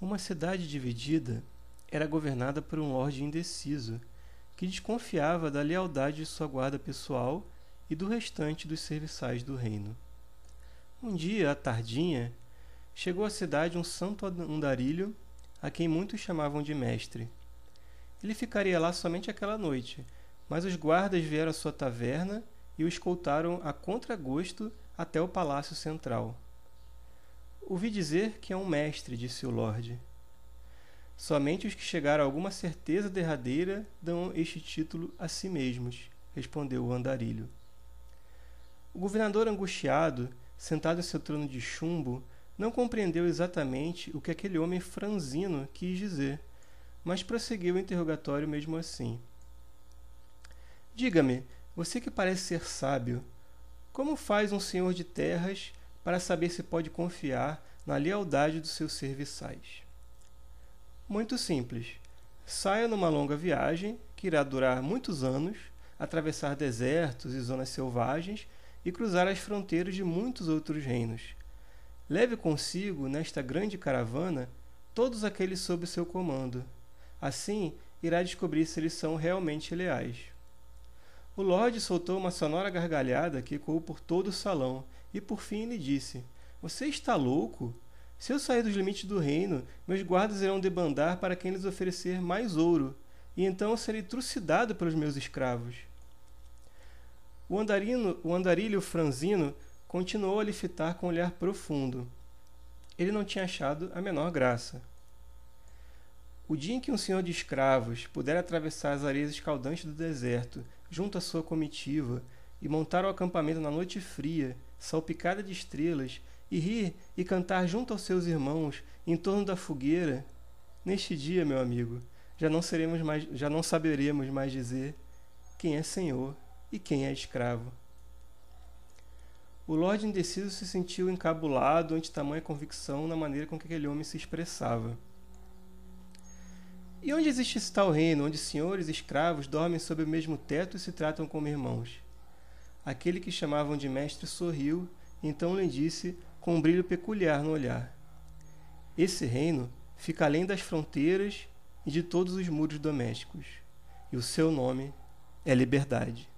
Uma cidade dividida era governada por um lorde indeciso, que desconfiava da lealdade de sua guarda pessoal e do restante dos serviçais do reino. Um dia, à tardinha, chegou à cidade um santo andarilho, a quem muitos chamavam de mestre. Ele ficaria lá somente aquela noite, mas os guardas vieram à sua taverna e o escoltaram a contragosto até o palácio central. Ouvi dizer que é um mestre, disse o Lorde. Somente os que chegaram a alguma certeza derradeira dão este título a si mesmos, respondeu o andarilho. O governador angustiado, sentado em seu trono de chumbo, não compreendeu exatamente o que aquele homem franzino quis dizer, mas prosseguiu o interrogatório mesmo assim. Diga-me, você que parece ser sábio, como faz um senhor de terras para saber se pode confiar na lealdade dos seus serviçais. Muito simples. Saia numa longa viagem, que irá durar muitos anos, atravessar desertos e zonas selvagens e cruzar as fronteiras de muitos outros reinos. Leve consigo, nesta grande caravana, todos aqueles sob seu comando. Assim, irá descobrir se eles são realmente leais. O Lorde soltou uma sonora gargalhada que ecoou por todo o salão e por fim lhe disse: Você está louco? Se eu sair dos limites do reino, meus guardas irão debandar para quem lhes oferecer mais ouro, e então serei trucidado pelos meus escravos. O, andarino, o andarilho franzino continuou a lhe fitar com um olhar profundo. Ele não tinha achado a menor graça. O dia em que um senhor de escravos puder atravessar as areias escaldantes do deserto junto à sua comitiva e montar o acampamento na noite fria, salpicada de estrelas, e rir e cantar junto aos seus irmãos, em torno da fogueira. Neste dia, meu amigo, já não seremos mais, já não saberemos mais dizer quem é senhor e quem é escravo. O Lorde indeciso se sentiu encabulado ante tamanha convicção na maneira com que aquele homem se expressava. E onde existe esse tal reino, onde senhores e escravos dormem sob o mesmo teto e se tratam como irmãos? Aquele que chamavam de mestre sorriu, então lhe disse, com um brilho peculiar no olhar: Esse reino fica além das fronteiras e de todos os muros domésticos, e o seu nome é Liberdade.